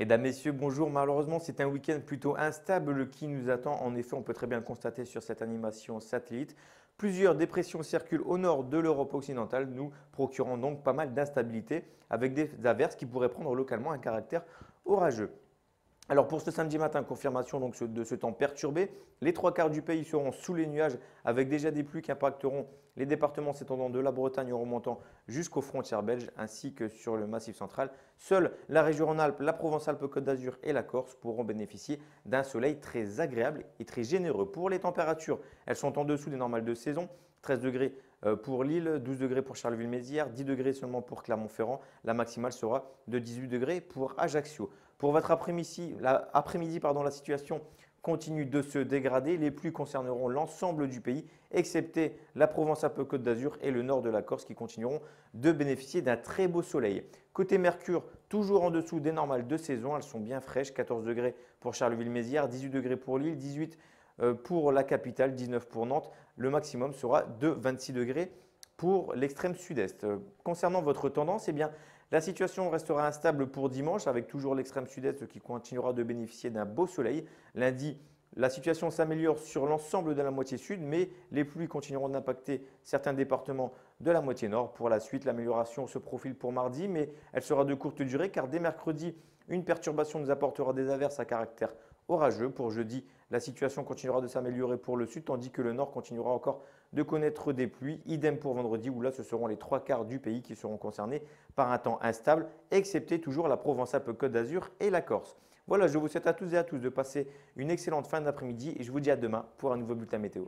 Mesdames, Messieurs, bonjour. Malheureusement, c'est un week-end plutôt instable qui nous attend. En effet, on peut très bien le constater sur cette animation satellite. Plusieurs dépressions circulent au nord de l'Europe occidentale, nous procurant donc pas mal d'instabilité avec des averses qui pourraient prendre localement un caractère orageux. Alors pour ce samedi matin, confirmation donc de ce temps perturbé. Les trois quarts du pays seront sous les nuages avec déjà des pluies qui impacteront les départements s'étendant de la Bretagne en remontant jusqu'aux frontières belges ainsi que sur le massif central. Seule la région en alpes la Provence-Alpes-Côte d'Azur et la Corse pourront bénéficier d'un soleil très agréable et très généreux. Pour les températures, elles sont en dessous des normales de saison. 13 degrés euh, pour Lille, 12 degrés pour Charleville-Mézières, 10 degrés seulement pour Clermont-Ferrand. La maximale sera de 18 degrés pour Ajaccio. Pour votre après-midi, la, situation continue de se dégrader. Les pluies concerneront l'ensemble du pays, excepté la Provence-Alpes-Côte d'Azur et le nord de la Corse qui continueront de bénéficier d'un très beau soleil. Côté Mercure, toujours en dessous des normales de saison, elles sont bien fraîches, 14 degrés pour Charleville-Mézières, 18 degrés pour Lille, 18 degrés euh, pour la capitale, 19 pour Nantes. Le maximum sera de 26 degrés pour l'extrême sud-est. Euh, concernant votre tendance, eh bien, la situation restera instable pour dimanche avec toujours l'extrême sud-est qui continuera de bénéficier d'un beau soleil. Lundi, la situation s'améliore sur l'ensemble de la moitié sud, mais les pluies continueront d'impacter certains départements de la moitié nord. Pour la suite, l'amélioration se profile pour mardi, mais elle sera de courte durée car dès mercredi, une perturbation nous apportera des averses à caractère orageux. Pour jeudi, la situation continuera de s'améliorer pour le sud, tandis que le nord continuera encore de connaître des pluies. Idem pour vendredi, où là, ce seront les trois quarts du pays qui seront concernés par un temps instable, excepté toujours la Provence-Alpes-Côte d'Azur et la Corse. Voilà, je vous souhaite à tous et à tous de passer une excellente fin d'après-midi et je vous dis à demain pour un nouveau bulletin météo.